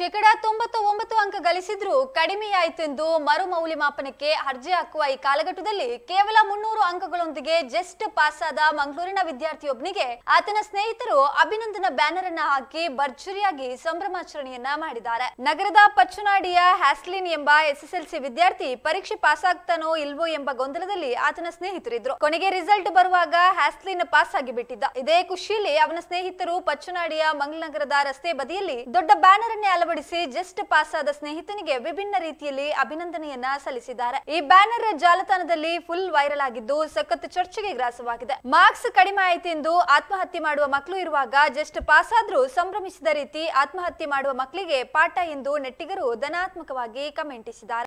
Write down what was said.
ಶೇಕಡ ತೊಂಬತ್ತ ಒಂಬತ್ತು ಅಂಕ ಗಳಿಸಿದ್ರೂ ಕಡಿಮೆಯಾಯಿತೆಂದು ಮರು ಮೌಲ್ಯಮಾಪನಕ್ಕೆ ಅರ್ಜಿ ಹಾಕುವ ಈ ಕಾಲಘಟ್ಟದಲ್ಲಿ ಕೇವಲ ಮುನ್ನೂರು ಅಂಕಗಳೊಂದಿಗೆ ಜಸ್ಟ್ ಪಾಸ್ ಆದ ಮಂಗಳೂರಿನ ವಿದ್ಯಾರ್ಥಿಯೊಬ್ಬನಿಗೆ ಆತನ ಸ್ನೇಹಿತರು ಅಭಿನಂದನ ಬ್ಯಾನರ್ ಅನ್ನ ಹಾಕಿ ಭರ್ಜರಿಯಾಗಿ ಸಂಭ್ರಮಾಚರಣೆಯನ್ನ ಮಾಡಿದ್ದಾರೆ ನಗರದ ಪಚ್ಚನಾಡಿಯ ಹ್ಯಾಸ್ಲಿನ್ ಎಂಬ ಎಸ್ಎಸ್ಎಲ್ಸಿ ವಿದ್ಯಾರ್ಥಿ ಪರೀಕ್ಷೆ ಪಾಸ್ ಆಗ್ತಾನೋ ಇಲ್ವೋ ಎಂಬ ಗೊಂದಲದಲ್ಲಿ ಆತನ ಸ್ನೇಹಿತರಿದ್ರು ಕೊನೆಗೆ ರಿಸಲ್ಟ್ ಬರುವಾಗ ಹ್ಯಾಸ್ಲಿನ್ ಪಾಸ್ ಆಗಿಬಿಟ್ಟಿದ್ದ ಇದೇ ಖುಷಿಯಲ್ಲಿ ಅವನ ಸ್ನೇಹಿತರು ಪಚ್ಚನಾಡಿಯ ಮಂಗಳನಗರದ ರಸ್ತೆ ಬದಿಯಲ್ಲಿ ದೊಡ್ಡ ಬ್ಯಾನರ್ ಅನ್ನೇ ಅಳವಡಿಸಿ ಜಸ್ಟ್ ಪಾಸ್ ಆದ ಸ್ನೇಹಿತನಿಗೆ ವಿಭಿನ್ನ ರೀತಿಯಲ್ಲಿ ಅಭಿನಂದನೆಯನ್ನ ಸಲ್ಲಿಸಿದ್ದಾರೆ ಈ ಬ್ಯಾನರ್ ಜಾಲತಾಣದಲ್ಲಿ ಫುಲ್ ವೈರಲ್ ಆಗಿದ್ದು ಸಖತ್ ಚರ್ಚೆಗೆ ಗ್ರಾಸವಾಗಿದೆ ಮಾರ್ಕ್ಸ್ ಕಡಿಮೆ ಆಯಿತು ಎಂದು ಆತ್ಮಹತ್ಯೆ ಮಾಡುವ ಮಕ್ಕಳು ಇರುವಾಗ ಜಸ್ಟ್ ಪಾಸ್ ಆದ್ರೂ ಸಂಭ್ರಮಿಸಿದ ರೀತಿ ಆತ್ಮಹತ್ಯೆ ಮಾಡುವ ಮಕ್ಕಳಿಗೆ ಪಾಠ ಎಂದು ನೆಟ್ಟಿಗರು ಧನಾತ್ಮಕವಾಗಿ ಕಮೆಂಟಿಸಿದ್ದಾರೆ